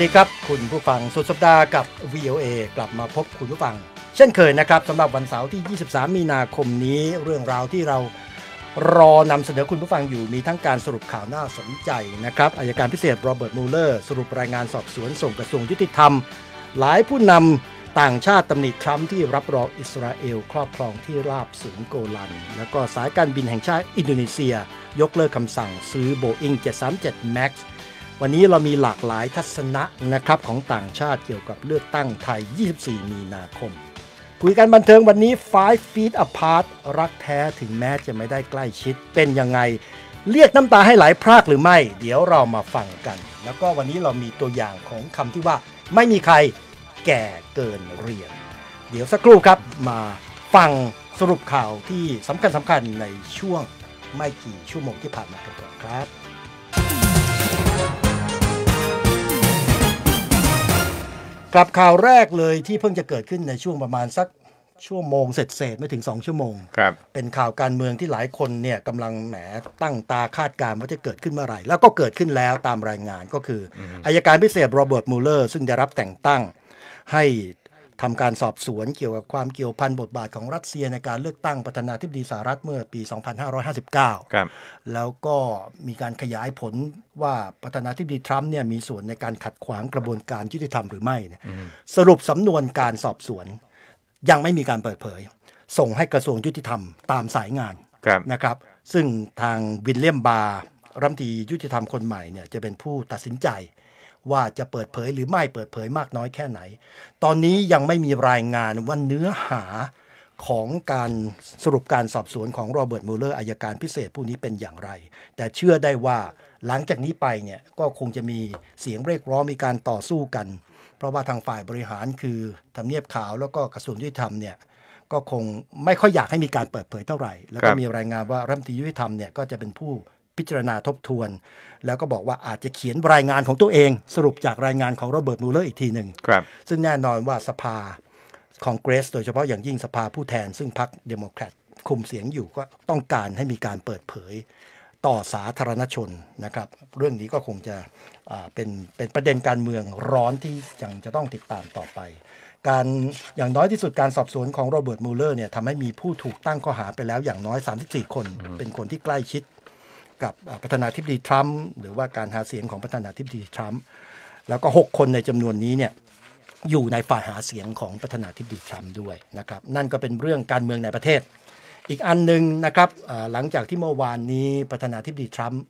วัสดีครับ คุณผู้ฟังสุดสัปดาห์กับ VOA กลับมาพบคุณผู้ฟัง เช่นเคยนะครับสำหรับวันเสาร์ที่ 23 มีนาคมนี้ เรื่องราวที่เรารอนำเสนอคุณผู้ฟังอยู่มีทั้งการสรุปข่าวน่าสนใจนะครับอายการพิเศษโรเบิร์ตมูเลอร์ สรุปรายงานสอบสวนส่งกระทรวงยุติธรรม หลายผู้นำต่างชาติตำหนิทรัมป์ที่รับรองอิสราเอลครอบครองที่ราบสูงโกลันแล้วก็สายการบินแห่งชาติอินโดนีเซียยกเลิกคำสั่ง ซื้อโบอิง737 MAX วันนี้เรามีหลากหลายทัศนะนะครับของต่างชาติเกี่ยวกับเลือกตั้งไทย 24 มีนาคม คุยกันบันเทิงวันนี้ Five Feet Apart รักแท้ถึงแม้จะไม่ได้ใกล้ชิดเป็นยังไง เรียกน้ำตาให้ไหลพรากหรือไม่ เดี๋ยวเรามาฟังกัน แล้วก็วันนี้เรามีตัวอย่างของคำที่ว่าไม่มีใครแก่เกินเรียน เดี๋ยวสักครู่ครับมาฟังสรุปข่าวที่สำคัญสำคัญในช่วงไม่กี่ชั่วโมงที่ผ่านมากันก่อนครับกับข่าวแรกเลยที่เพิ่งจะเกิดขึ้นในช่วงประมาณสักชั่วโมงเสร็จๆไม่ถึงสองชั่วโมงครับเป็นข่าวการเมืองที่หลายคนเนี่ยกำลังแหมตั้งตาคาดการณ์ว่าจะเกิดขึ้นเมื่อไหร่แล้วก็เกิดขึ้นแล้วตามรายงานก็คืออายการพิเศษโรเบิร์ตมูเลอร์ซึ่งได้รับแต่งตั้งใหทำการสอบสวนเกี่ยวกับความเกี่ยวพันบทบาทของรัสเซียในการเลือกตั้งประธานาธิบดีสหรัฐเมื่อปี 2559 ครับ แล้วก็มีการขยายผลว่าประธานาธิบดีทรัมป์เนี่ยมีส่วนในการขัดขวางกระบวนการยุติธรรมหรือไม่เนี่ย สรุปสำนวนการสอบสวนยังไม่มีการเปิดเผย ส่งให้กระทรวงยุติธรรมตามสายงานนะครับ ซึ่งทางวินเลียมบาร์รัมตียุติธรรมคนใหม่เนี่ยจะเป็นผู้ตัดสินใจว่าจะเปิดเผยหรือไม่เปิดเผยมากน้อยแค่ไหน ตอนนี้ยังไม่มีรายงานว่าเนื้อหาของการสรุปการสอบสวนของโรเบิร์ตมูเลอร์อายการพิเศษผู้นี้เป็นอย่างไร แต่เชื่อได้ว่าหลังจากนี้ไปเนี่ย ก็คงจะมีเสียงเรียกร้องมีการต่อสู้กัน เพราะว่าทางฝ่ายบริหารคือทำเนียบขาวแล้วก็กระทรวงยุติธรรมเนี่ยก็คงไม่ค่อยอยากให้มีการเปิดเผยเท่าไหร่แล้วก็มีรายงานว่ารัฐมนตรียุติธรรมเนี่ยก็จะเป็นผู้พิจารณาทบทวน แล้วก็บอกว่าอาจจะเขียนรายงานของตัวเอง สรุปจากรายงานของโรเบิร์ตมูเลอร์อีกทีหนึ่ง ซึ่งแน่นอนว่าสภาคองเกรสโดยเฉพาะอย่างยิ่งสภาผู้แทน ซึ่งพรรคเดโมแครตคุมเสียงอยู่ก็ต้องการให้มีการเปิดเผยต่อสาธารณชนนะครับ เรื่องนี้ก็คงจะเป็นเป็นประเด็นการเมืองร้อนที่ยังจะต้องติดตามต่อไป การอย่างน้อยที่สุดการสอบสวนของโรเบิร์ตมูเลอร์เนี่ยทำให้มีผู้ถูกตั้งข้อหาไปแล้วอย่างน้อย 34 คนเป็นคนที่ใกล้ชิดกับประธานาธิบดีทรัมป์หรือว่าการหาเสียงของประธานาธิบดีทรัมป์แล้วก็ 6 คนในจำนวนนี้เนี่ยอยู่ในฝ่ายหาเสียงของประธานาธิบดีทรัมป์ด้วยนะครับนั่นก็เป็นเรื่องการเมืองในประเทศ อีกอันหนึ่งนะครับ หลังจากที่เมื่อวานนี้ประธานาธิบดีทรัมป์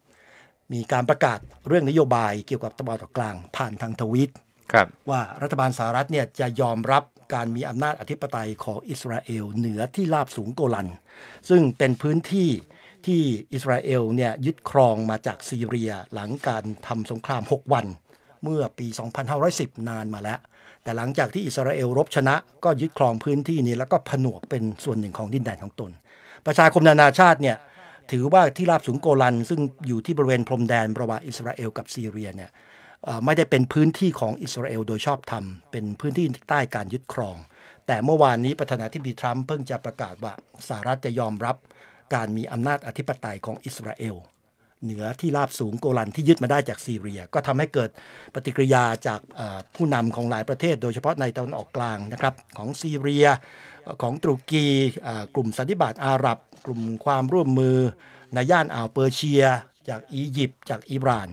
มีการประกาศเรื่องนโยบายเกี่ยวกับตะวันออกกลางผ่านทางทวิตว่ารัฐบาลสหรัฐเนี่ยจะยอมรับการมีอำนาจอธิปไตยของอิสราเอลเหนือที่ราบสูงโกลัน ซึ่งเป็นพื้นที่ที่อิสราเอลเนี่ยยึดครองมาจากซีเรียหลังการทำสงคราม 6 วัน เมื่อปี 2510 นานมาแล้ว แต่หลังจากที่อิสราเอลรบชนะ ก็ยึดครองพื้นที่นี้ แล้วก็ผนวกเป็นส่วนหนึ่งของดินแดนของตน ประชาคมนานาชาติเนี่ยถือว่าที่ราบสูงโกลันซึ่งอยู่ที่บริเวณพรมแดนระหว่างอิสราเอลกับซีเรียเนี่ยไม่ได้เป็นพื้นที่ของอิสราเอลโดยชอบธรรมเป็นพื้นที่ใต้การยึดครอง แต่เมื่อวานนี้ประธานาธิบดีทรัมป์เพิ่งจะประกาศว่าสหรัฐจะยอมรับการมีอำนาจอธิปไตยของอิสราเอล เหนือที่ราบสูงโกลันที่ยึดมาได้จากซีเรีย ก็ทำให้เกิดปฏิกิริยาจากผู้นำของหลายประเทศโดยเฉพาะในตะวันออกกลางนะครับ ของซีเรียของตุรกีกลุ่มสันติบาตอาหรับ กลุ่มความร่วมมือในย่านอ่าวเปอร์เชีย จากอียิปต์จากอิหร่าน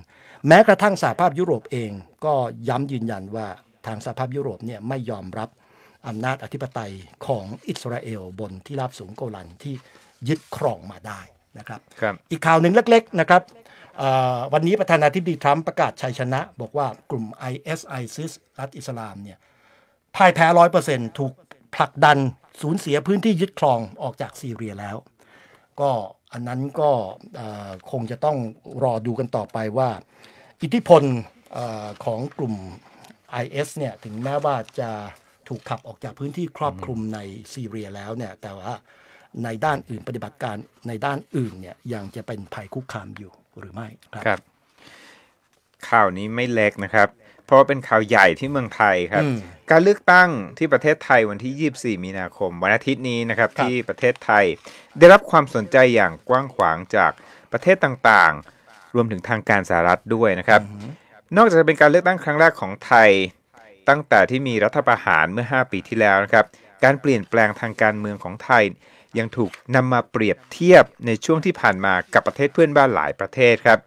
แม้กระทั่งสหภาพยุโรปเองก็ย้ำยืนยันว่าทางสหภาพยุโรปเนี่ยไม่ยอมรับอำนาจอธิปไตยของอิสราเอล บนที่ราบสูงโกลันที่ยึดครองมาได้นะครับรบอีกข่าวหนึ่งเล็กๆนะครับ วันนี้ประธานาธิบดีทรัมป์ประกาศชัยชนะ บอกว่ากลุ่ม IS i s i รัฐอิสลามเนี่ยพ่ายแพ้ร้อยเปอร์เซ็นต์ถูกผลักดันสูญเสียพื้นที่ยึดครองออกจากซีเรียแล้ว ก็อันนั้นก็คงจะต้องรอดูกันต่อไปว่า อิทธิพลของกลุ่ม IS เนี่ยถึงแม้ว่าจะถูกขับออกจากพื้นที่ครอบคลุมในซีเรียแล้วเนี่ยแต่ว่าในด้านอื่น ปฏิบัติการในด้านอื่นเนี่ยยังจะเป็นภัยคุกคามอยู่หรือไม่ครับข่าวนี้ไม่เล็กนะครับ เพราะเป็นข่าวใหญ่ที่เมืองไทยครับ การเลือกตั้งที่ประเทศไทยวันที่ 24 มีนาคม วันอาทิตย์นี้นะครับรบที่ประเทศไทยได้รับความสนใจอย่างกว้างขวางจากประเทศต่างๆ รวมถึงทางการสหรัฐด้วยนะครับ นอกจากจะเป็นการเลือกตั้งครั้งแรกของไทย ตั้งแต่ที่มีรัฐประหารเมื่อ 5 ปีที่แล้วนะครับ การเปลี่ยนแปลงทางการเมืองของไทยยังถูกนำมาเปรียบเทียบในช่วงที่ผ่านมากับประเทศเพื่อนบ้านหลายประเทศครับ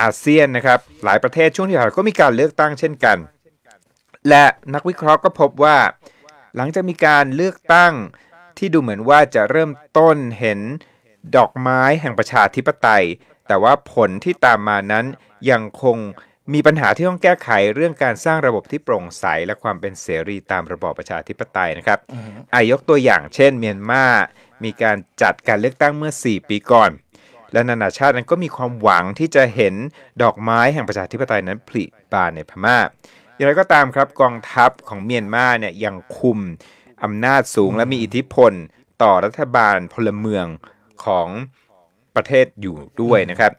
อาเซียนนะครับหลายประเทศช่วงที่ผ่านก็มีการเลือกตั้งเช่นกัน และนักวิเคราะห์ก็พบว่าหลังจากมีการเลือกตั้งที่ดูเหมือนว่าจะเริ่มต้นเห็นดอกไม้แห่งประชาธิปไตย แต่ว่าผลที่ตามมานั้นยังคงมีปัญหาที่ต้องแก้ไขเรื่องการสร้างระบบที่โปร่งใสและความเป็นเสรีตามระบอบประชาธิปไตยนะครับอายกตัวอย่างเช่นเมียนมามีการจัดการเลือกตั้งเมื่อ 4 ปีก่อน และนานาชาตินั้นก็มีความหวังที่จะเห็นดอกไม้แห่งประชาธิปไตยนั้นผลิบานในพมา่า อย่างไรก็ตามครับกองทัพของเมียนมาเนี่ยยังคุมอำนาจสูง และมีอิทธิพลต่อรัฐบาล พลเมืองของประเทศอยู่ด้วยนะครับ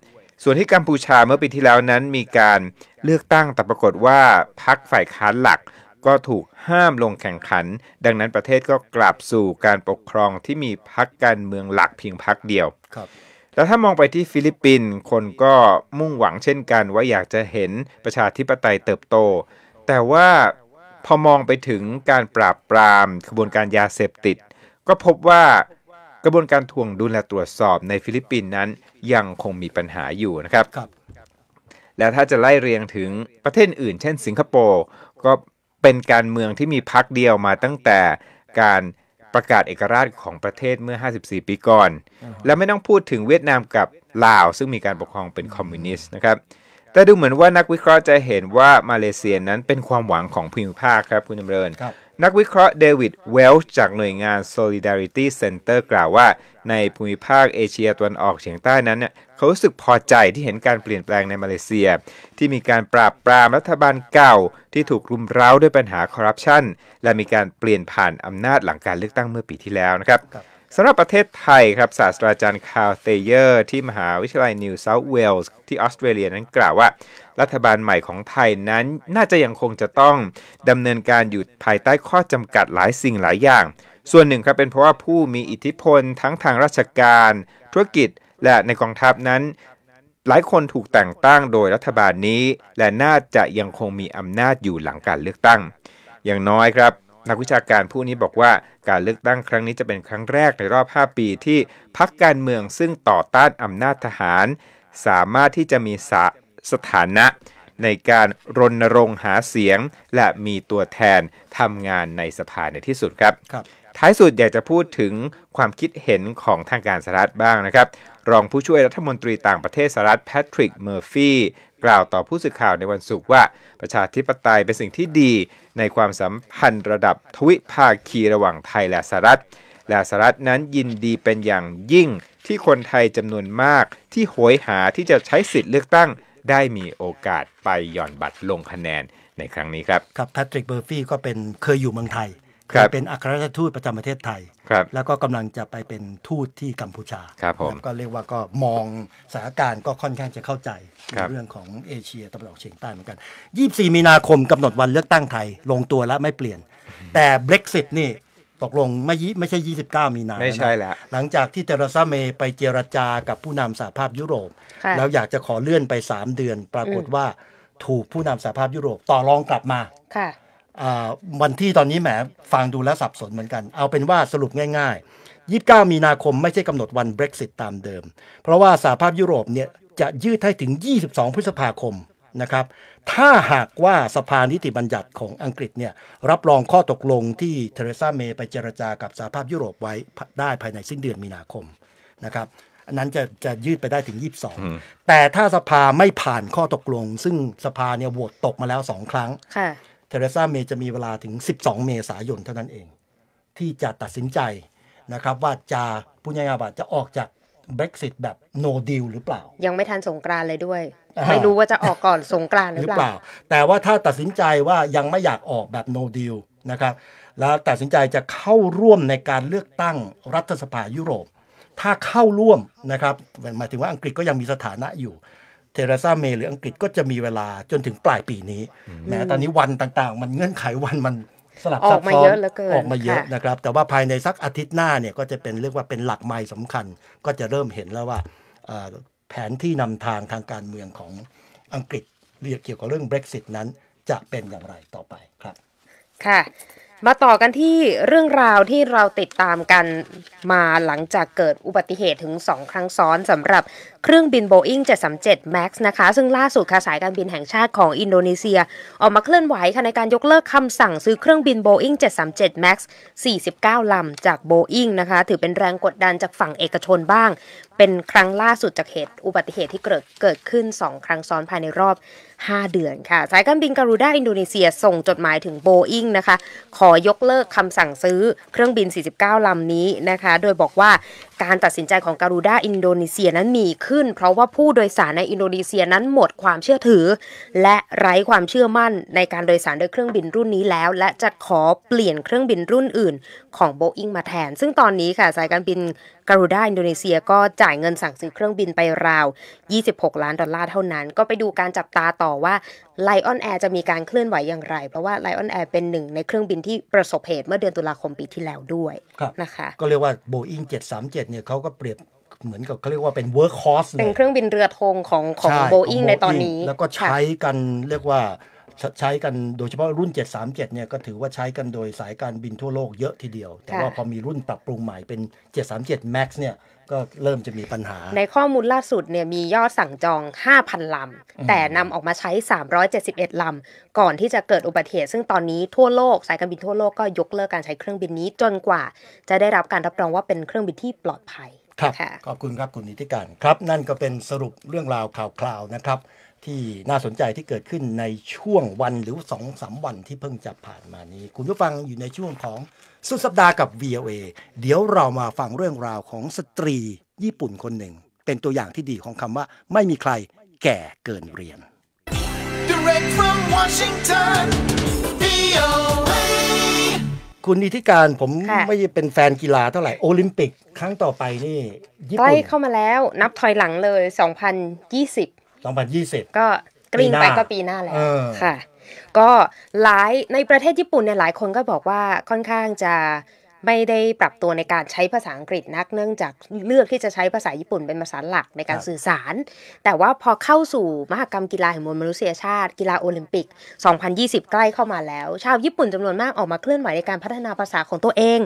ส่วนที่กัมพูชาเมื่อปีที่แล้วนั้น มีการเลือกตั้งแต่ปรากฏว่าพักฝ่ายค้านหลัก ก็ถูกห้ามลงแข่งขัน ดังนั้นประเทศก็กลับสู่การปกครองที่มีพักการเมืองหลัก เพียงพักเดียวครับ แล้วถ้ามองไปที่ฟิลิปปินส์คนก็มุ่งหวังเช่นกัน ว่าอยากจะเห็นประชาธิปไตยเติบโต แต่ว่าพอมองไปถึงการปราบปรามขบวนการยาเสพติด ก็พบว่ากระบวนการทวงดุลและตรวจสอบในฟิลิปปินส์นั้นยังคงมีปัญหาอยู่นะครับรบแล้วถ้าจะไล่เรียงถึงประเทศอื่น เช่นสิงคโปร์ก็เป็นการเมืองที่มีพรรคเดียวมาตั้งแต่การประกาศเอกราชของประเทศเมื่อ 54 ปีก่อน และไม่ต้องพูดถึงเวียดนามกับลาว ซึ่งมีการปกครองเป็นคอมมิวนิสต์นะครับ แต่ดูเหมือนว่านักวิเคราะห์จะเห็นว่ามาเลเซียนั้นเป็นความหวังของภูมิภาคครับคุณจำเริญนักวิเคราะห์เดวิดเวล์จากหน่วยงาน Solidarity Center กล่าวว่า ในภูมิภาคเอเชียตะวันออกเฉียงใต้นั้นเนี่ยเขารู้สึกพอใจที่เห็นการเปลี่ยนแปลงในมาเลเซีย ที่มีการปราบปรามรัฐบาลเก่า ที่ถูกรุมเร้าด้วยปัญหาคอร์รัปชันและมีการเปลี่ยนผ่านอำนาจหลังการเลือกตั้งเมื่อปีที่แล้วนะครับรบสำหรับประเทศไทยครับศาสตราจารย์คาวเทเยอร์ที่มหาวิทยาลัยนิวเซาท์เวลส์ที่ออสเตรเลียนั้นกล่าวว่า รัฐบาลใหม่ของไทยนั้นน่าจะยังคงจะต้องดำเนินการอยู่ภายใต้ข้อจำกัดหลายสิ่งหลายอย่าง ส่วนหนึ่งครับเป็นเพราะว่าผู้มีอิทธิพลทั้งทางราชการธุรกิจ และในกองทัพนั้น หลายคนถูกแต่งตั้งโดยรัฐบาลนี้ และน่าจะยังคงมีอำนาจอยู่หลังการเลือกตั้ง อย่างน้อยครับนักวิชาการผู้นี้บอกว่าการเลือกตั้งครั้งนี้จะเป็นครั้งแรกในรอบ 5 ปีที่พรรคการเมืองซึ่งต่อต้านอำนาจทหารสามารถที่จะมีสสถานะ ในการรณรงค์หาเสียงและมีตัวแทน ทำงานในสภาในที่สุดครับรบท้ายสุดอยากจะพูดถึงความคิดเห็นของทางการสหรัฐบ้างนะครับรองผู้ช่วยรัฐมนตรีต่างประเทศสหรัฐ แพทริกเมอร์ฟี่กล่าวต่อผู้สื่อข่าวในวันศุกร์ว่า ประชาธิปไตยเป็นสิ่งที่ดีในความสัมพันธ์ระดับทวิภาคีระหว่างไทยและสหรัฐและสหรัฐนั้นยินดีเป็นอย่างยิ่งที่คนไทยจำนวนมาก ที่โหยหาที่จะใช้สิทธิ์เลือกตั้งได้มีโอกาสไปหย่อนบัตรลงคะแนนในครั้งนี้ครับครับแพทริกเบอร์ฟี่ก็เป็นเคยอยู่เมืองไทยคยเป็นอัครราชทูตประจำประเทศไทยแล้วก็กำลังจะไปเป็นทูตที่กัมพูชา ครับผมก็เรียกว่าก็มองสถานการณ์ก็ค่อนข้างจะเข้าใจในเรื่องของเอเชียตะวันออกเฉียงใต้เหมือนกัน 24 มีนาคมกำหนดวันเลือกตั้งไทยลงตัวและไม่เปลี่ยน แต่ Brexit นี่ตกลงไม่ไม่ใช่ 29 มีนาไม่ใช่แล้วหลังจากที่เทเรซาเมย์ไปเจรจากับผู้นำสหภาพยุโรป แล้วอยากจะขอเลื่อนไป3เดือน ปรากฏว่าถูกผู้นำสหภาพยุโรปต่อรองกลับมาค่ะวันที่ตอนนี้แหมฟังดูแล้วสับสนเหมือนกัน เอาเป็นว่าสรุปง่ายๆ 29 มีนาคมไม่ใช่กำหนดวัน Brexit ตามเดิม เพราะว่าสหภาพยุโรปเนี่ยจะยืดให้ถึง 22 พฤษภาคมนะครับ ถ้าหากว่าสภานิติบัญญัติของอังกฤษเนี่ยรับรองข้อตกลงที่เทเรซาเมย์ไปเจรจากับสหภาพยุโรปไว้ได้ภายในสิ้นเดือนมีนาคมนะครับอันนั้นจะจะยืดไปได้ถึง 22 แต่ถ้าสภาไม่ผ่านข้อตกลง ซึ่งสภาเนี่ยโหวตตกมาแล้วสองครั้งเทเรซาเมย์จะมีเวลาถึง 12 เมษายนเท่านั้นเอง ที่จะตัดสินใจนะครับว่าจะผู้ยายาบาจะออกจาก b รกซิตแบบ no deal หรือเปล่า ยังไม่ทันสงกรานเลยด้วย ไม่รู้ว่าจะออกก่อนสงกรานหรือเปล่า แต่ว่าถ้าตัดสินใจว่ายังไม่อยากออกแบบ no deal นะครับแล้วตัดสินใจจะเข้าร่วมในการเลือกตั้งรัฐสภายุโรป ถ้าเข้าร่วมนะครับหมายถึงว่าอังกฤษก็ยังมีสถานะอยู่เทเรซาเมย์หรืออังกฤษก็จะมีเวลาจนถึงปลายปีนี้ แม้ตอนนี้วันต่างๆ มันเงื่อนไขวันมันสลับซับซ้อนออกมาเยอะนะครับ แต่ว่าภายในสักอาทิตย์หน้าเนี่ย ก็จะเป็นเรียกว่าเป็นหลักไม้สำคัญ ก็จะเริ่มเห็นแล้วว่า แผนที่นำทางทางการเมืองของอังกฤษเกี่ยวกับเรื่อง Brexit นั้น จะเป็นอย่างไรต่อไปครับ ค่ะ มาต่อกันที่เรื่องราวที่เราติดตามกันมาหลังจากเกิดอุบัติเหตุถึงสองครั้งซ้อนสำหรับเครื่องบินโบอิ n g 737 MAX นะคะซึ่งล่าสุดค่ะสายการบินแห่งชาติของอินโดนีเซีย ออกมาเคลื่อนไหวค่ะ ในการยกเลิกคำสั่งซื้อเครื่องบินโบอิ n g 737 MAX 49 ลำจากโบอิงนะคะถือเป็นแรงกดดันจากฝั่งเอกชนบ้าง เป็นครั้งล่าสุดจากเหตุ อุบัติเหตุที่เกิดเกิดขึ้น 2 ครั้งซ้อนภายในรอบ 5 เดือนค่ะ สายการบินการูด้าอินโดนีเซียส่งจดหมายถึงโบอิงนะคะขอยกเลิกคำสั่งซื้อเครื่องบิน 49ลำนี้นะคะโดยบอกว่าการตัดสินใจของการูด้าอินโดนีเซียนั้นมีขึ้น เพราะว่าผู้โดยสารในอินโดนีเซียนั้นหมดความเชื่อถือและไร้ความเชื่อมั่นในการโดยสารด้วยเครื่องบินรุ่นนี้แล้ว และจะขอเปลี่ยนเครื่องบินรุ่นอื่นของโบอิงมาแทน ซึ่งตอนนี้ค่ะสายการบินการูด้าอินโดนีเซียก็จ่ายเงินสั่งซื้อเครื่องบินไปราว 26 ล้านดอลลาร์เท่านั้น ก็ไปดูการจับตาต่อว่า Lion Air จะมีการเคลื่อนไหวอย่างไร เพราะว่า Lion Air เป็นหนึ่งในเครื่องบินที่ประสบเหตุ เมื่อเดือนตุลาคมปีที่แล้วด้วยนะคะก็เรียกว่า Boeing 737เนี่ยเขาก็เปรียบเหมือนกับเขาเรียกว่าเป็น workhorse เยเป็นเครื่องบินเรือธงของของโบอิงในตอนนี้ แล้วก็ใช้กันเรียกว่าใช้กันโดยเฉพาะรุ่น 737เนี่ยก็ถือว่าใช้กันโดยสายการบินทั่วโลกเยอะทีเดียว แต่ว่าพอมีรุ่นปรับปรุงใหม่เป็น 737 MAX เนี่ยก็เริ่มจะมีปัญหา ในข้อมูลล่าสุดเนี่ยมียอดสั่งจอง 5,000 ลำ แต่นำออกมาใช้ 371 ลำก่อนที่จะเกิดอุบัติเหตุซึ่งตอนนี้ทั่วโลกสายการบินทั่วโลกก็ยกเลิกการใช้เครื่องบินนี้จนกว่า จะได้รับการรับรองว่าเป็นเครื่องบินที่ปลอดภัยครับขอบคุณครับคุณนิติการครับ นั่นก็เป็นสรุปเรื่องราวข่าวคราวนะครับที่น่าสนใจที่เกิดขึ้นในช่วงวันหรือสองสาวันที่เพิ่งจะผ่านมานี้ คุณผู้ฟังอยู่ในช่วงของสุดสัปดาห์กับ VOA เดี๋ยวเรามาฟังเรื่องราวของสตรีญี่ปุ่นคนหนึ่ง เป็นตัวอย่างที่ดีของคำว่าไม่มีใครแก่เกินเรียน Direct from Washington, VOA. คุณนิติการผมไม่เป็นแฟนกีฬาเท่าไหร่ โอลิมปิกครั้งต่อไปนี่ใกล้เข้ามาแล้วนับถอยหลังเลย 2020 2020ก็กลิ้งไปก็ปีหน้าแล้วค่ะ ก็หลายในประเทศญี่ปุ่นเนี่ยหลายคนก็บอกว่าค่อนข้างจะไม่ได้ปรับตัวในการใช้ภาษาอังกฤษนักเนื่องจากเลือกที่จะใช้ภาษาญี่ปุ่นเป็นภาษาหลักในการสื่อสาร แต่ว่าพอเข้าสู่มหกรรมกีฬาแห่งมวลมนุษยชาติ กีฬาโอลิมปิก 2020 ใกล้เข้ามาแล้ว ชาวญี่ปุ่นจำนวนมากออกมาเคลื่อนไหวในการพัฒนาภาษาของตัวเอง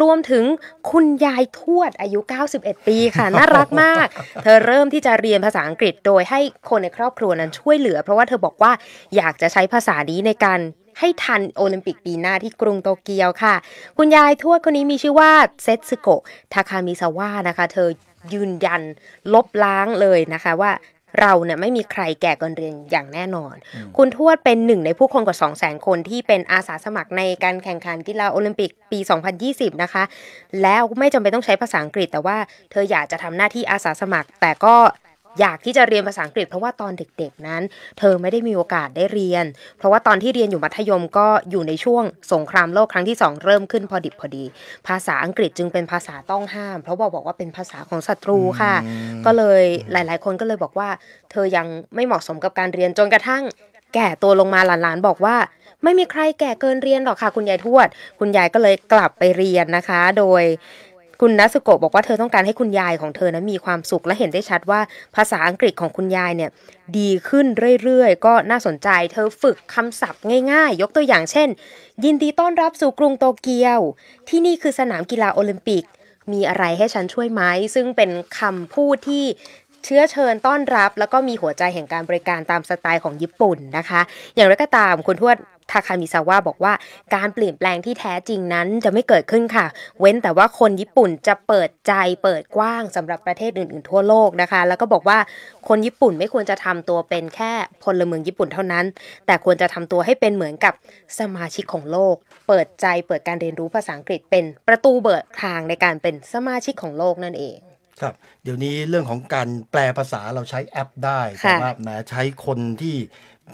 รวมถึงคุณยายทวดอายุ 91 ปีค่ะน่ารักมาก เธอเริ่มที่จะเรียนภาษาอังกฤษ โดยให้คนในครอบครัวนั้นช่วยเหลือ เพราะว่าเธอบอกว่าอยากจะใช้ภาษานี้ในการให้ทันโอลิมปิกปีหน้าที่กรุงโตเกียวค่ะ คุณยายทวดคนนี้มีชื่อว่าเซตสึโกะทาคามิซาวะนะคะ เธอยืนยันลบล้างเลยนะคะว่าเราเนี่ยไม่มีใครแก่กินเรียนอย่างแน่นอน คุณทวดเป็นหนึ่งในผู้คนกว่า2 0 0แสนคนที่เป็นอาสาสมัครในการแข่งขันกีฬาโอลิมปิกปี 2020 นะคะ แล้วไม่จำเป็นต้องใช้ภาษาอังกฤษ แต่ว่าเธออยากจะทำหน้าที่อาสาสมัคร แต่ก็อยากที่จะเรียนภาษาอังกฤษเพราะว่าตอนเด็กๆนั้นเธอไม่ได้มีโอกาสได้เรียน เพราะว่าตอนที่เรียนอยู่มัธยมก็อยู่ในช่วง สงครามโลกครั้งที่ 2 เริ่มขึ้นพอดิบพอดี ภาษาอังกฤษจึงเป็นภาษาต้องห้ามเพราะบอกบอกว่าเป็นภาษาของศัตรูค่ะ ก็เลยหลายๆ คนก็เลยบอกว่าเธอยังไม่เหมาะสมกับการเรียนจนกระทั่งแก่ตัวลงมาหลานๆบอกว่าไม่มีใครแก่เกินเรียนหรอกค่ะคุณยายทวดคุณยายก็เลยกลับไปเรียนนะคะโดยคุณนัสโกะบอกว่าเธอต้องการให้คุณยายของเธอนั้นมีความสุขและเห็นได้ชัดว่าภาษาอังกฤษของคุณยายเนี่ย ดีขึ้นเรื่อยๆ ก็น่าสนใจเธอฝึกคำศัพท์ง่ายๆ ยกตัวอย่างเช่น ยินดีต้อนรับสู่กรุงโตเกียว ที่นี่คือสนามกีฬาโอลิมปิกมีอะไรให้ฉันช่วยไหม ซึ่งเป็นคำพูดที่เชื้อเชิญต้อนรับ แล้วก็มีหัวใจแห่งการบริการตามสไตล์ของญี่ปุ่นนะคะ อย่างไรก็ตามคุณทวดทาคามิซาวะบอกว่าการเปลี่ยนแปลงที่แท้จริงนั้นจะไม่เกิดขึ้นค่ะ เว้นแต่ว่าคนญี่ปุ่นจะเปิดใจเปิดกว้าง สำหรับประเทศอื่นๆทั่วโลกนะคะ แล้วก็บอกว่าคนญี่ปุ่นไม่ควรจะทำตัวเป็นแค่พลเมืองญี่ปุ่นเท่านั้น แต่ควรจะทำตัวให้เป็นเหมือนกับสมาชิกของโลก เปิดใจเปิดการเรียนรู้ภาษาอังกฤษเป็นประตูเบิดทางในการเป็นสมาชิกของโลกนั่นเอง ครับ เดี๋ยวนี้เรื่องของการแปลภาษาเราใช้แอปได้แต่ว่าม้ใช้คนที่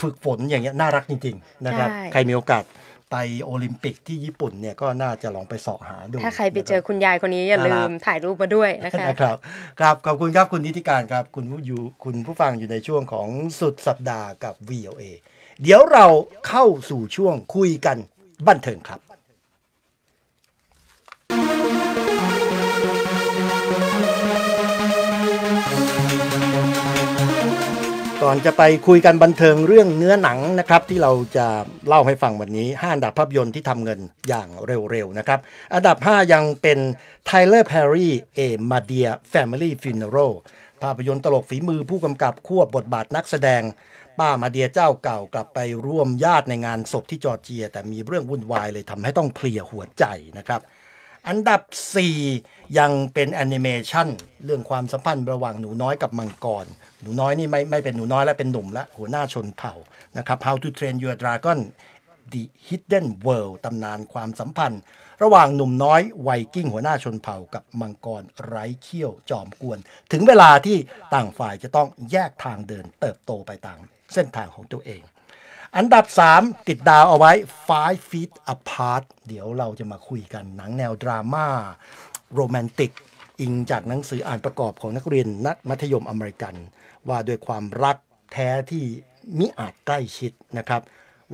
ฝึกฝนอย่างเงี้ยน่ารักจริงๆ นะครับ ใครมีโอกาสไปโอลิมปิกที่ญี่ปุ่นเนี่ยก็น่าจะลองไปสอบหาดู ถ้าใครไปเจอคุณยายคนนี้อย่าลืมถ่ายรูปมาด้วยนะคะะครับครับขอบคุณครับคุณนิติการครับคุณผู้อยู่คุณผู้ฟังอยู่ในช่วงของสุดสัปดาห์กับ VOA เดี๋ยวเราเข้าสู่ช่วงคุยกันบันเทิงครับก่อนจะไปคุยกันบันเทิงเรื่องเนื้อหนังนะครับ ที่เราจะเล่าให้ฟังวันนี้5อันดับภาพยนตร์ที่ทำเงินอย่างเร็วๆนะครับ อันดับ 5 ยังเป็น Tyler Perry A Madia Family Funeral ภาพยนตร์ตลกฝีมือผู้กำกับควบบทบาทนักแสดง ป้ามาเดียเจ้าเก่ากลับไปร่วมญาติในงานศพที่จอร์เจีย แต่มีเรื่องวุ่นวายเลยทำให้ต้องเพลียหัวใจนะครับอันดับ 4 ยังเป็นแอนิเมชันเรื่องความสัมพันธ์ระหว่างหนูน้อยกับมังกรหนูน้อยนี่ไม่ไม่เป็นหนูน้อยแล้วเป็นหนุ่มแล้วหัวหน้าชนเผ่านะครับ How to Train Your Dragon The Hidden World ตำนานความสัมพันธ์ ระหว่างหนุ่มน้อยไวกิ้งหัวหน้าชนเผ่ากับมังกรไร้เขี้ยวจอมกวน ถึงเวลาที่ต่างฝ่ายจะต้องแยกทางเดินเติบโตไปต่าง เส้นทางของตัวเอง อันดับ 3 ติดดาวเอาไว้ Five Feet Apart เดี๋ยวเราจะมาคุยกันหนังแนวดราม่าโรแมนติกอิงจากหนังสืออ่านประกอบของนักเรียนนักมัธยมอเมริกันว่าด้วยความรักแท้ที่มิอาจใกล้ชิดนะครับ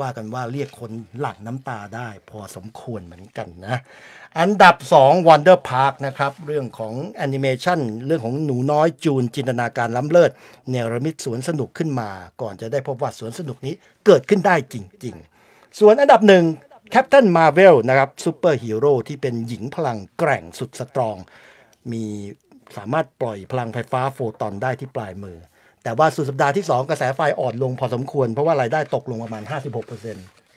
ว่ากันว่าเรียกคนหลั่งน้ำตาได้พอสมควรเหมือนกันนะ อันดับ 2 Wonder Park นะครับ เรื่องของแอนิเมชันเรื่องของหนูน้อยจูน จินตนาการล้ำเลิศ เนรมิตสวนสนุกขึ้นมา ก่อนจะได้พบว่าสวนสนุกนี้เกิดขึ้นได้จริงๆส่วนอันดับหนึ่งแคปตันมาเวลนะครับซูเปอร์ฮีโร่ที่เป็นหญิงพลังแกร่งสุดสตรองมีสามารถปล่อยพลังไฟฟ้าโฟตอนได้ที่ปลายมือแต่ว่าสุดสัปดาห์ที่2กระแสไฟอ่อนลงพอสมควร เพราะว่ารายได้ตกลงประมาณ 56%น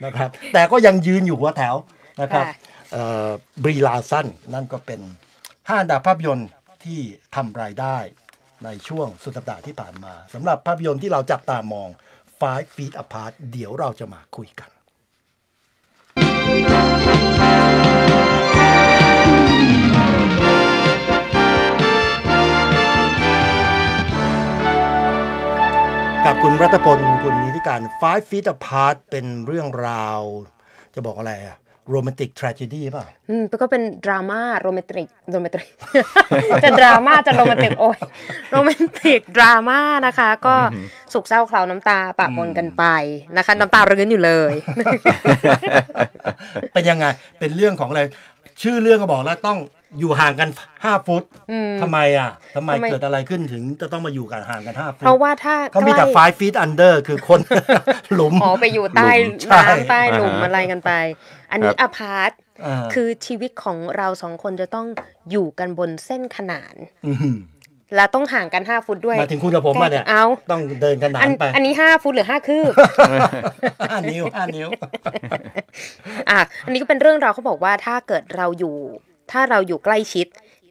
ะครับแต่ก็ยังยืนอยู่หัวแถวนะครับบรีลาสันนั่นก็เป็นห้าดบภาพยนตร์ที่ทำรายได้ในช่วงสุดสัปดาห์ที่ผ่านมาสำหรับภาพยนตร์ที่เราจับตามอง5 Feet Apart เดี๋ยวเราจะมาคุยกันรัตพลคุณณิการ Five Feet Apart เป็นเรื่องราวจะบอกอะไรอะโรแมนติกทร a g e d y ป่ะอืมก็เป็นดราม่าโรแมนติกโรแมนติกจะดราม่าจะโรแมนติก โอ้ย โรแมนติก ดราม่านะคะ ก็สุขเศร้าคลาวน้ำตาปะปนกันไปนะคะน้ำตาเรื้อนอยู่เลย เป็นยังไงเป็นเรื่องของอะไรชื่อเรื่องก็บอกแล้วต้องอยู่ห่างกันห้าฟุตทำไมอ่ะทำไมทำไมเกิดอะไรขึ้นถึงจะต้องมาอยู่กันห่างกันห้าฟุตเพราะว่าถ้าขามีแต่กล้ five feet under คือคน หลุมอ๋อไปอยู่ใต้น้ำใต้หลุมอะไรกันไป อันนี้อพาร์ตคือชีวิตของเราสองคนจะต้องอยู่กันบนเส้นขนานแล้วต้องห่างกันห้าฟุตด้วย มาถึงคุณกับผมมาเนี่ยเอาต้องเดินกันหนานไป อันนี้ห้าฟุตหรือห้าคืบห้านิ้วห้านิ้วอ่ะอันนี้ก็เป็นเรื่องราวเขาบอกว่าถ้าเกิดเราอยู่ ถ้าเราอยู่ใกล้ชิด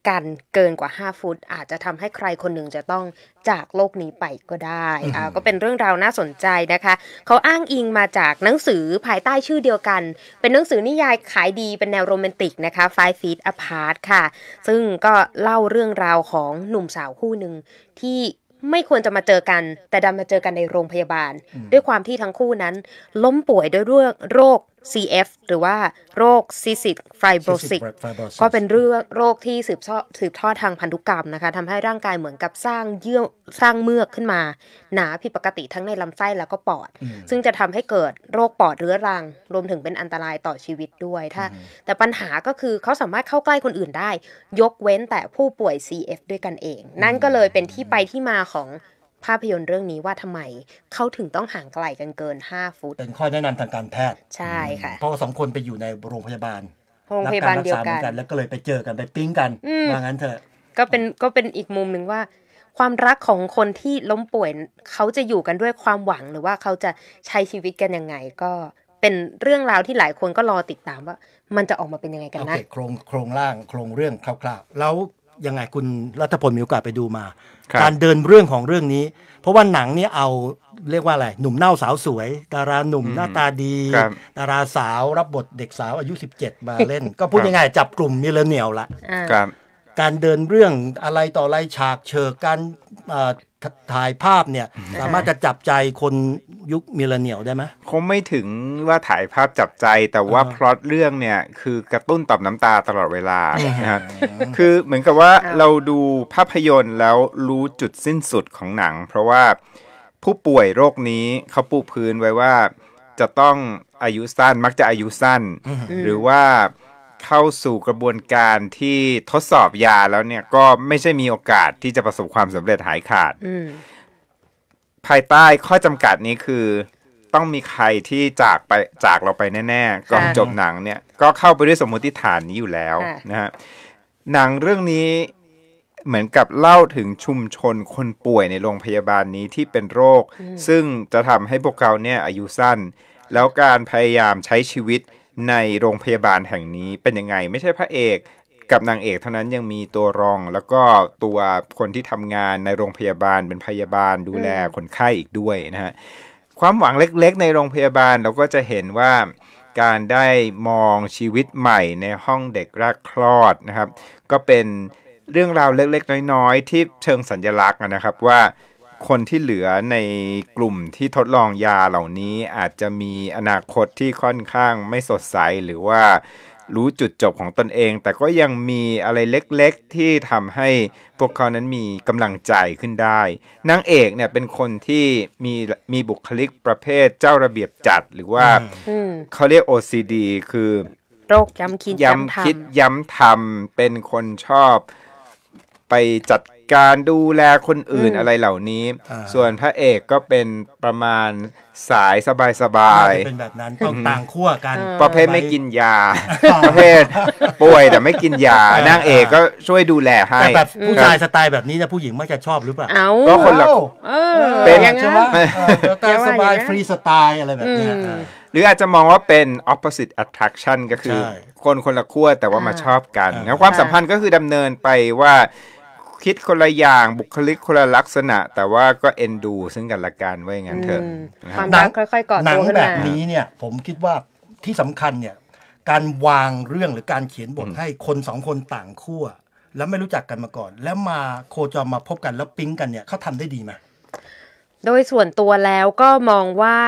กันเกินกว่า 5 ฟุต อาจจะทำให้ใครคนหนึ่งจะต้องจากโลกนี้ไปก็ได้ ก็เป็นเรื่องราวน่าสนใจนะคะ เขาอ้างอิงมาจากหนังสือภายใต้ชื่อเดียวกัน เป็นหนังสือนิยายขายดีเป็นแนวโรแมนติกนะคะ Five Feet Apart ค่ะ ซึ่งก็เล่าเรื่องราวของหนุ่มสาวคู่หนึ่งที่ไม่ควรจะมาเจอกันแต่ดันมาเจอกันในโรงพยาบาล ด้วยความที่ทั้งคู่นั้น ล้มป่วยด้วยโรค CF หรือว่าโรคซิสิตไฟโบซิกก็เป็นเรื่องโรคที่สืบสืบทอดทางพันธุกรรมนะคะทำให้ร่างกายเหมือนกับสร้างเยื่อสร้างเมือกขึ้นมาหนาผิดปกติทั้งในลำไส้แล้วก็ปอด ซึ่งจะทำให้เกิดโรคปอดเรื้อรัง รวมถึงเป็นอันตรายต่อชีวิตด้วยถ้า แต่ปัญหาก็คือเขาสามารถเข้าใกล้คนอื่นได้ ยกเว้นแต่ผู้ป่วย CF ด้วยกันเอง นั่นก็เลยเป็นที่ไปที่มาของภาพยนตร์เรื่องนี้ว่าทำไมเขาถึงต้องห่างไกลกันเกิน 5 ฟุตเป็นข้อแนะนำทางการแพทย์ใช่ค่ะ เพราะสองคนไปอยู่ในโรงพยาบาลโรงพยาบาลเดียวกัน แล้วก็เลยไปเจอกันไปปิ้งกันว่างั้นเถอะ ก็เป็นก็เป็นอีกมุมหนึ่งว่า ความรักของคนที่ล้มป่วย เขาจะอยู่กันด้วยความหวังหรือว่าเขาจะใช้ชีวิตกันยังไง ก็เป็นเรื่องราวที่หลายคนก็รอติดตามว่ามันจะออกมาเป็นยังไงกันนะโอเคโครงโครงร่างโครงเรื่องคร่าวๆแล้วยังไงคุณรัฐพลมีโอกาสไปดูมา การเดินเรื่องของเรื่องนี้ เพราะว่าหนังนี่เอาเรียกว่าอะไร หนุ่มเน่าสาวสวยดาราหนุ่มหน้าตาดีดาราสาว รับบทเด็กสาว อายุ 17 มาเล่น ก็พูดยังไงจับกลุ่มมิเลเนียลละการเดินเรื่องอะไรต่ออะไร ฉากเชิกการถ่ายภาพเนี่ย สามารถจะจับใจคนยุคมิเลเนียลได้ไหมคงไม่ถึงว่าถ่ายภาพจับใจ แต่ว่าพล็อตเรื่องเนี่ยคือกระตุ้นต่อมน้ำตาตลอดเวลานะครับคือเหมือนกับว่าเราดูภาพยนตร์แล้วรู้จุดสิ้นสุดของหนัง เพราะว่าผู้ป่วยโรคนี้เขาปูพื้นไว้ว่าจะต้องอายุสั้นมักจะอายุสั้นหรือว่าเข้าสู่กระบวนการที่ทดสอบยาแล้วเนี่ย ก็ไม่ใช่มีโอกาสที่จะประสบความสำเร็จหายขาด ภายใต้ข้อจำกัดนี้คือต้องมีใครที่จากไปจากเราไปแน่ ๆก่อนจบหนังเนี่ย ก็เข้าไปด้วยสมมติฐานนี้อยู่แล้วนะฮะ หนังเรื่องนี้เหมือนกับเล่าถึงชุมชนคนป่วยในโรงพยาบาลนี้ที่เป็นโรค ซึ่งจะทำให้พวกเขาเนี่ยอายุสั้น แล้วการพยายามใช้ชีวิตในโรงพยาบาลแห่งนี้เป็นยังไงไม่ใช่พระเอกกับนางเอกเท่านั้นยังมีตัวรองแล้วก็ตัวคนที่ทำงานในโรงพยาบาลเป็นพยาบาลดูแลคนไข้อีกด้วยนะฮะความหวังเล็กๆ ในโรงพยาบาลเราก็จะเห็นว่า การได้มองชีวิตใหม่ในห้องเด็กแรกคลอดนะครับ ก็เป็นเรื่องราวเล็กๆน้อยๆ ที่เชิงสัญญลักษณ์นะครับว่าคนที่เหลือในกลุ่มที่ทดลองยาเหล่านี้อาจจะมีอนาคตที่ค่อนข้างไม่สดใสหรือว่ารู้จุดจบของตนเอง แต่ก็ยังมีอะไรเล็กๆที่ทำให้พวกเขานั้นมีกำลังใจขึ้นได้นางเอกเนี่ยเป็นคนที่มีมีบุคลิกประเภทเจ้าระเบียบจัด หรือว่าเขาเรียก OCD คือโรคย้ำคิดย้ำคิดย้ำทำเป็นคนชอบไปจัดการดูแลคนอื่นอะไรเหล่านี้ ส่วนพระเอกก็เป็นประมาณสายสบายๆ เป็นแบบนั้นต้องต่างขั้วกันประเภทไม่กินยาประเภทป่วยแต่ไม่กินยานางเอกก็ช่วยดูแลให้แต่แบบผู้ชายสไตล์แบบนี้นะผู้หญิงมักจะชอบหรือเปล่าก็คนละเป็นใช่ไหมสบายฟรีสไตล์อะไรแบบนี้ หรืออาจจะมองว่าเป็น opposite attraction ก็คือคนคนละขั้วแต่ว่ามาชอบกันแล้วความสัมพันธ์ก็คือดำเนินไปว่าคิดคนละอย่าง บุคลิกคนละลักษณะ แต่ว่าก็เอ็นดูซึ่งกันและกันไว้งั้นเถอะความรักค่อย ๆ ก่อตัวขึ้นมาหนังแบบนี้เนี่ยผมคิดว่าที่สำคัญเนี่ย การวางเรื่องหรือการเขียนบทให้คนสองคนต่างขั้วแล้วไม่รู้จักกันมาก่อน แล้วมาโคจรมาพบกันแล้วปิ๊งกันเนี่ยเขาทำได้ดีไหมโดยส่วนตัวแล้วก็มองว่า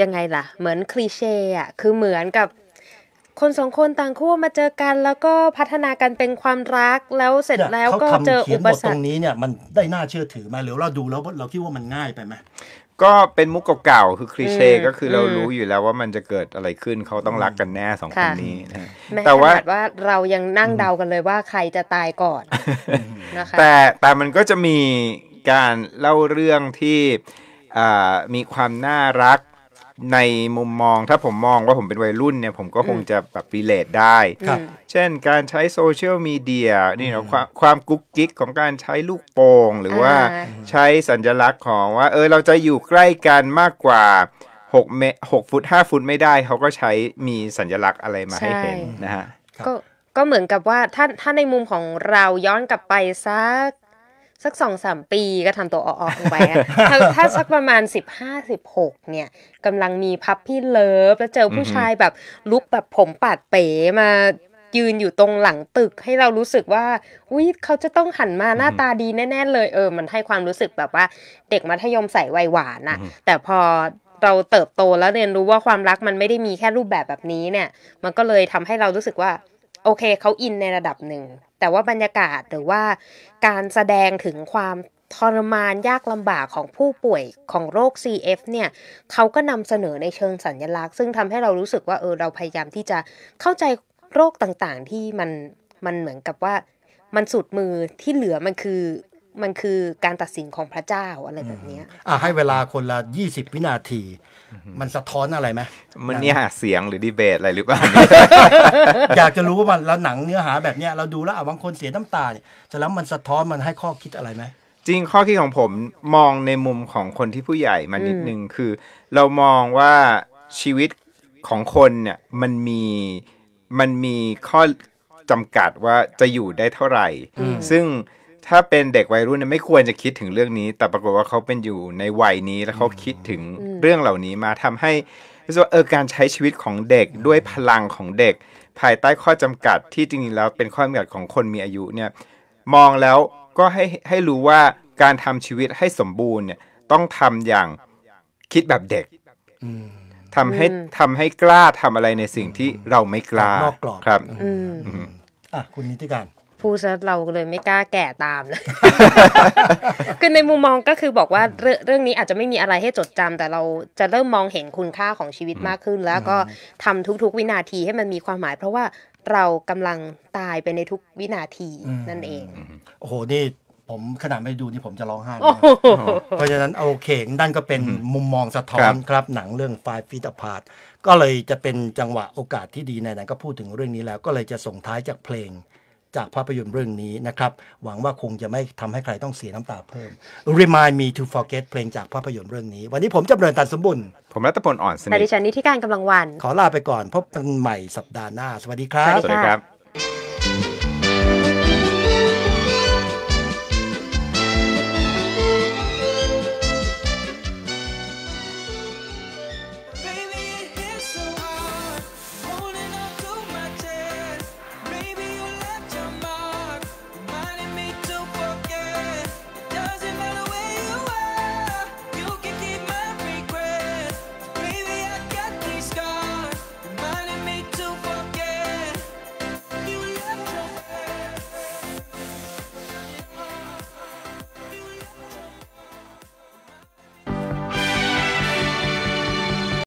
ยังไงล่ะ เหมือนคลีเช่อะคือเหมือนกับคนสองคนต่างคู่มาเจอกันแล้วก็พัฒนากันเป็นความรักแล้วเสร็จแล้วก็เจออุปสรรคตรงนี้เนี่ยมันได้น่าเชื่อถือไหมหรือเราดูแล้วเราคิดว่ามันง่ายไปไหมก็เป็นมุกเก่าๆคือคลีเช่ก็คือเรารู้อยู่แล้วว่ามันจะเกิดอะไรขึ้นเขาต้องรักกันแน่สองคนนี้แต่ว่าว่าเรายังนั่งเดากันเลยว่าใครจะตายก่อนนะคะแต่แต่มันก็จะมีการเล่าเรื่องที่มีความน่ารักในมุมมองถ้าผมมองว่าผมเป็นวัยรุ่นเนี่ยผมก็คงจะแบบรีเลทได้ครับ เช่นการใช้โซเชียลมีเดียนี่เนาะความความกุ๊กกิ๊กของการใช้ลูกโป่งหรือว่าใช้สัญลักษณ์ของว่า เออเราจะอยู่ใกล้กันมากกว่า6เมตรหกฟุต 5 ฟุตไม่ได้ เขาก็ใช้มีสัญลักษณ์อะไรมาให้เห็นนะฮะ ก็ก็เหมือนกับว่าถ้าถ้าในมุมของเราย้อนกลับไปสักสักสองสามปีก็ทำตัวออกลงไปถ้าถ้าสักประมาณสิบห้าสิบหกเนี่ยกำลังมีพับพี่เลิฟ แล้วเจอผู้ชายแบบลุกแบบผมปาดเป๋มา ยืนอยู่ตรงหลังตึกให้เรารู้สึกว่าอุ้ยเขาจะต้องหันมาหน้าตาดีแน่ ๆ เลยเออมันให้ความรู้สึกแบบว่า เด็กมัธยมใส่วัยหวานอะแต่พอเราเติบโตแล้วเรียนรู้ว่าความรักมันไม่ได้มีแค่รูปแบบแบบนี้เนี่ย มันก็เลยทำให้เรารู้สึกว่าโอเคเขาอินในระดับหนึ่งแต่ว่าบรรยากาศหรือว่าการแสดงถึงความทรมานยากลำบากของผู้ป่วยของโรค CF เนี่ยเขาก็นำเสนอในเชิงสัญญลักษณ์ ซึ่งทำให้เรารู้สึกว่าเออเราพยายามที่จะเข้าใจโรคต่างๆที่มันมันเหมือนกับว่า มันสุดมือที่เหลือมันคือมันคือการตัดสินของพระเจ้าอะไรแบบนี้อ่ะให้เวลาคนละยี่สิบวินาที มันสะท้อนอะไรไหมมันเนี่ยเสียงหรือดีเบตอะไรหรือเปล่า อยากจะรู้ว่ามันแล้วหนังเนื้อหาแบบเนี้ยเราดูแล้วอ่ะบางคนเสียน้ำตาเนี่ยจะแล้วมันสะท้อนมันให้ข้อคิดอะไรไหม จริงข้อคิดของผมมองในมุมของคนที่ผู้ใหญ่ มานิดนึง คือ เรามองว่าชีวิตของคนเนี่ยมันมีมันมีข้อจำกัดว่าจะอยู่ได้เท่าไหร่ซึ่งถ้าเป็นเด็กวัยรุ่นเนี่ยไม่ควรจะคิดถึงเรื่องนี้ แต่ปรากฏว่าเขาเป็นอยู่ในวัยนี้ แล้วเขาคิดถึงเรื่องเหล่านี้มาทำให้รู้สึกว่าเออการใช้ชีวิตของเด็กด้วยพลังของเด็ก ภายใต้ข้อจำกัดที่จริงๆแล้ว เป็นข้อจำกัดของคนมีอายุเนี่ย มองแล้วก็ให้ให้รู้ว่าการทำชีวิตให้สมบูรณ์เนี่ย ต้องทำอย่างคิดแบบเด็กทำให้ทำให้กล้าทำอะไรในสิ่งที่เราไม่กล้านอกกรอบครับอ่ะคุณนิติการพูดซะเราเลยไม่กล้าแก่ตามเลย คือในมุมมองก็คือบอกว่าเรื่องนี้อาจจะไม่มีอะไรให้จดจำ แต่เราจะเริ่มมองเห็นคุณค่าของชีวิตมากขึ้น แล้วก็ทำทุก ๆ วินาทีให้มันมีความหมาย เพราะว่าเรากำลังตายไปในทุกวินาทีนั่นเอง โอ้โห นี่ผมขนาดไม่ดูนี่ผมจะร้องไห้ เพราะฉะนั้นโอเคนั่นก็เป็นมุมมองสะท้อนครับหนังเรื่อง Five Feet Apart ก็เลยจะเป็นจังหวะโอกาสที่ดีในนั้น ก็พูดถึงเรื่องนี้แล้วก็เลยจะส่งท้ายจากเพลงจากภาพยนตร์เรื่องนี้นะครับ หวังว่าคงจะไม่ทำให้ใครต้องเสียน้ำตาเพิ่ม Remind Me to Forget เพลงจากภาพยนตร์เรื่องนี้ วันนี้ผมจะเดินตันสมบุญ ผมรัตพลอ่อนสนิทแต่ดิฉันนิีิการกำลังวัน ขอลาไปก่อน พบกันใหม่สัปดาห์หน้า สวัสดีครับ สวัสดีครับ